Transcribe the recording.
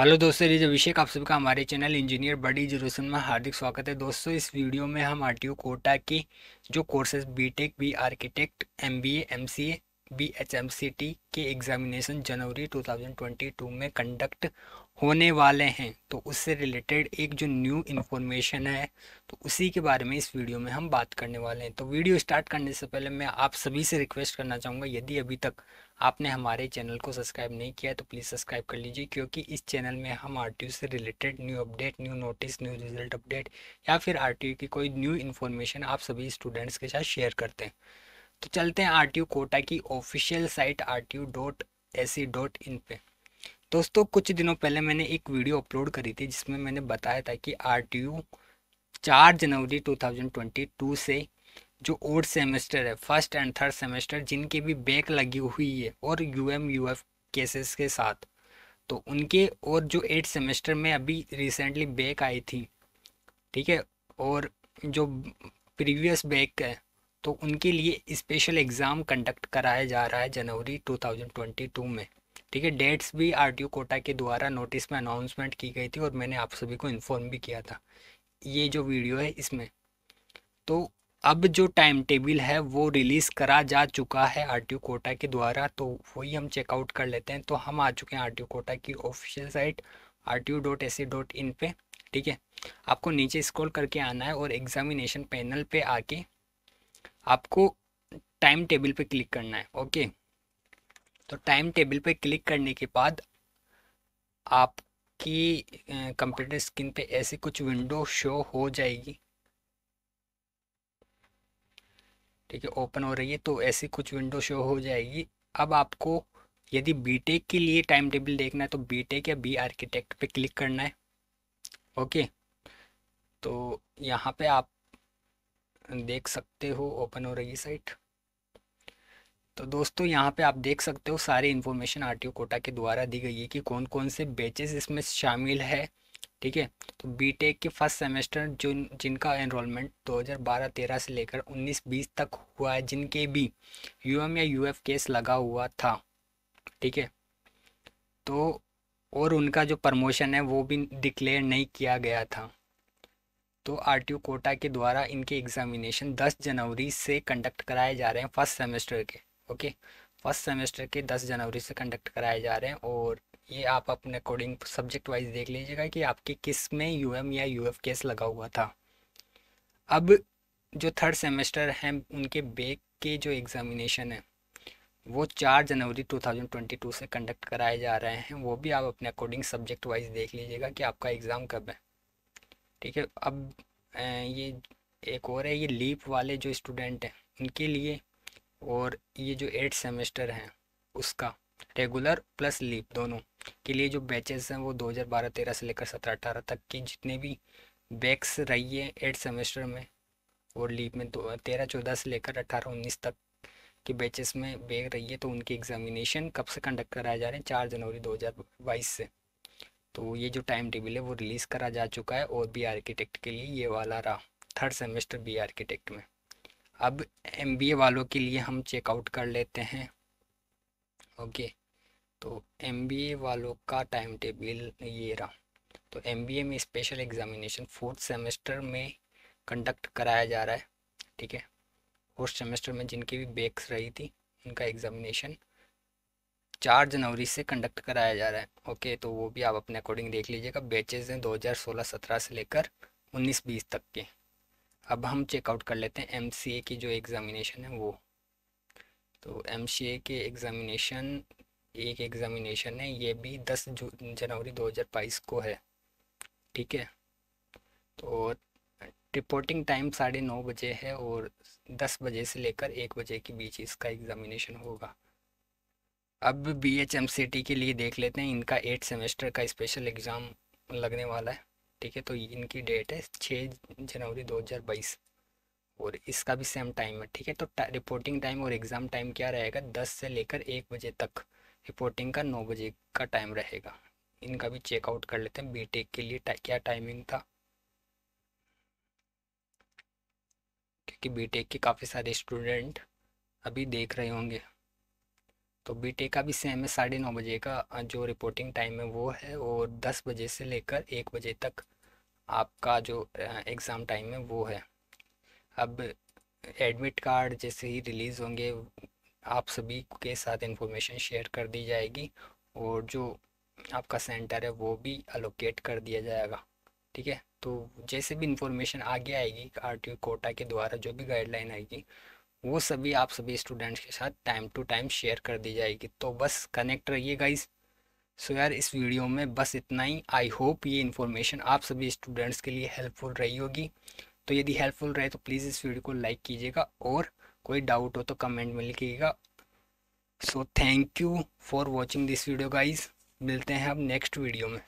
hello दोस्तों ये अभिषेक आप सबका हमारे चैनल इंजीनियर बड़ी जरूसन में हार्दिक स्वागत है दोस्तों इस वीडियो में हम आर कोटा की जो courses BTech B architect MBA MCA B H M C T के एग्जामिनेशन जनवरी 2022 में कंडक्ट होने वाले हैं तो उससे रिलेटेड एक जो न्यू इन्फॉर्मेशन है तो उसी के बारे में इस वीडियो में हम बात करने वाले हैं तो वीडियो स्टार्ट करने से पहले मैं आप सभी से रिक्वेस्ट करना चाहूँगा यदि अभी तक आपने हमारे चैनल को सब्सक्राइब नहीं किया है तो प्लीज़ सब्सक्राइब कर लीजिए क्योंकि इस चैनल में हम आर से related new update new notice new result update या फिर आर की कोई न्यू इन्फॉर्मेशन आप सभी स्टूडेंट्स के साथ शेयर करते हैं तो चलते हैं आर कोटा की official site R dot A C dot in पर दोस्तों कुछ दिनों पहले मैंने एक वीडियो अपलोड करी थी जिसमें मैंने बताया था कि आर टी यू चार जनवरी 2022 से जो ओड सेमेस्टर है फर्स्ट एंड थर्ड सेमेस्टर जिनके भी बैक लगी हुई है और U M U F cases के साथ तो उनके और जो एट सेमेस्टर में अभी रिसेंटली बैक आई थी ठीक है और जो प्रीवियस बैक है तो उनके लिए स्पेशल एग्ज़ाम कंडक्ट कराया जा रहा है जनवरी 2022 में ठीक है डेट्स भी आरटीयू कोटा के द्वारा नोटिस में अनाउंसमेंट की गई थी और मैंने आप सभी को इन्फॉर्म भी किया था ये जो वीडियो है इसमें तो अब जो टाइम टेबल है वो रिलीज़ करा जा चुका है आर कोटा के द्वारा तो वही हम चेकआउट कर लेते हैं तो हम आ चुके हैं आर कोटा की official site R T dot S C dot in पर ठीक है आपको नीचे स्क्रॉल करके आना है और एग्जामिनेशन पैनल पे आके आपको टाइम टेबल पे क्लिक करना है ओके तो टाइम टेबल पे क्लिक करने के बाद आपकी कंप्यूटर स्क्रीन पे ऐसी कुछ विंडो शो हो जाएगी ठीक है ओपन हो रही है तो ऐसी कुछ विंडो शो हो जाएगी अब आपको यदि बीटेक के लिए टाइम टेबल देखना है तो बीटेक या बी आर्किटेक्ट पे क्लिक करना है ओके तो यहाँ पे आप देख सकते हो ओपन हो रही साइट तो दोस्तों यहाँ पे आप देख सकते हो सारी इन्फॉर्मेशन आर कोटा के द्वारा दी गई है कि कौन कौन से बैचेस इसमें शामिल है ठीक है तो बीटेक के फर्स्ट सेमेस्टर जो जिनका एनरोलमेंट 2012-13 से लेकर 19-20 तक हुआ है जिनके भी यूएम या यूएफ केस लगा हुआ था ठीक है तो और उनका जो प्रमोशन है वो भी डिक्लेयर नहीं किया गया था तो आर कोटा के द्वारा इनके एग्जामिनेशन 10 जनवरी से कंडक्ट कराए जा रहे हैं फर्स्ट सेमेस्टर के ओके फर्स्ट सेमेस्टर के 10 जनवरी से कंडक्ट कराए जा रहे हैं और ये आप अपने अकॉर्डिंग सब्जेक्ट वाइज देख लीजिएगा कि आपके किस में यूएम या यू केस लगा हुआ था अब जो थर्ड सेमेस्टर हैं उनके बेक के जो एग्ज़ामिनेशन है वो चार जनवरी 2022 से कंडक्ट कराए जा रहे हैं वो भी आप अपने अकॉर्डिंग सब्जेक्ट वाइज देख लीजिएगा कि आपका एग्ज़ाम कब है ठीक है अब ये एक और है ये लीप वाले जो स्टूडेंट हैं उनके लिए और ये जो एट सेमेस्टर हैं उसका रेगुलर प्लस लीप दोनों के लिए जो बैचेस हैं वो 2012-13 से लेकर 17-18 तक की जितने भी बैक्स रही है एट सेमेस्टर में और लीप में दो तो, तेरह चौदह से लेकर अठारह उन्नीस तक के बैचेस में बैग रही है तो उनकी एग्जामिनेशन कब से कंडक्ट कराए जा रहे हैं चार जनवरी बाईस से तो ये जो टाइम टेबल है वो रिलीज़ करा जा चुका है और बी आर्किटेक्ट के लिए ये वाला रहा थर्ड सेमेस्टर बी आर्किटेक्ट में अब एम वालों के लिए हम चेकआउट कर लेते हैं ओके तो एम वालों का टाइम टेबल ये रहा तो एम में स्पेशल एग्जामिनेशन फोर्थ सेमेस्टर में कंडक्ट कराया जा रहा है ठीक है फोर्थ सेमेस्टर में जिनकी भी बेक्स रही थी उनका एग्जामिनेशन चार जनवरी से कंडक्ट कराया जा रहा है ओके तो वो भी आप अपने अकॉर्डिंग देख लीजिएगा बैचेज हैं 2016-17 से लेकर 19-20 तक के अब हम चेकआउट कर लेते हैं एमसीए की जो एग्ज़ामिनेशन है वो तो एमसीए के एग्ज़ामिनेशन एक एग्ज़ामिनेशन है ये भी 10 जनवरी 2022 को है ठीक है तो रिपोर्टिंग टाइम साढ़े नौ बजे है और दस बजे से लेकर एक बजे के बीच इसका एग्ज़ामिनेशन होगा अब B H M C T के लिए देख लेते हैं इनका एट सेमेस्टर का स्पेशल एग्ज़ाम लगने वाला है ठीक है तो इनकी डेट है छः जनवरी 2022 और इसका भी सेम टाइम है ठीक है तो रिपोर्टिंग टाइम और एग्ज़ाम टाइम क्या रहेगा दस से लेकर एक बजे तक रिपोर्टिंग का नौ बजे का टाइम रहेगा इनका भी चेकआउट कर लेते हैं टेक के लिए टा, क्या टाइमिंग था क्योंकि टेक के काफ़ी सारे स्टूडेंट अभी देख रहे होंगे तो बीटे का भी सेम है साढ़े नौ बजे का जो रिपोर्टिंग टाइम है वो है और दस बजे से लेकर एक बजे तक आपका जो एग्ज़ाम टाइम है वो है अब एडमिट कार्ड जैसे ही रिलीज़ होंगे आप सभी के साथ इंफॉर्मेशन शेयर कर दी जाएगी और जो आपका सेंटर है वो भी अलोकेट कर दिया जाएगा ठीक है तो जैसे भी इंफॉर्मेशन आगे आएगी आर कोटा के द्वारा जो भी गाइडलाइन आएगी वो सभी आप सभी स्टूडेंट्स के साथ टाइम टू टाइम शेयर कर दी जाएगी तो बस कनेक्ट रहिए गाइस सो यार इस वीडियो में बस इतना ही आई होप ये इन्फॉर्मेशन आप सभी स्टूडेंट्स के लिए हेल्पफुल रही होगी तो यदि हेल्पफुल रहे तो प्लीज़ इस वीडियो को लाइक कीजिएगा और कोई डाउट हो तो कमेंट में लिखिएगा so thank you for watching this video guys मिलते हैं अब नेक्स्ट वीडियो में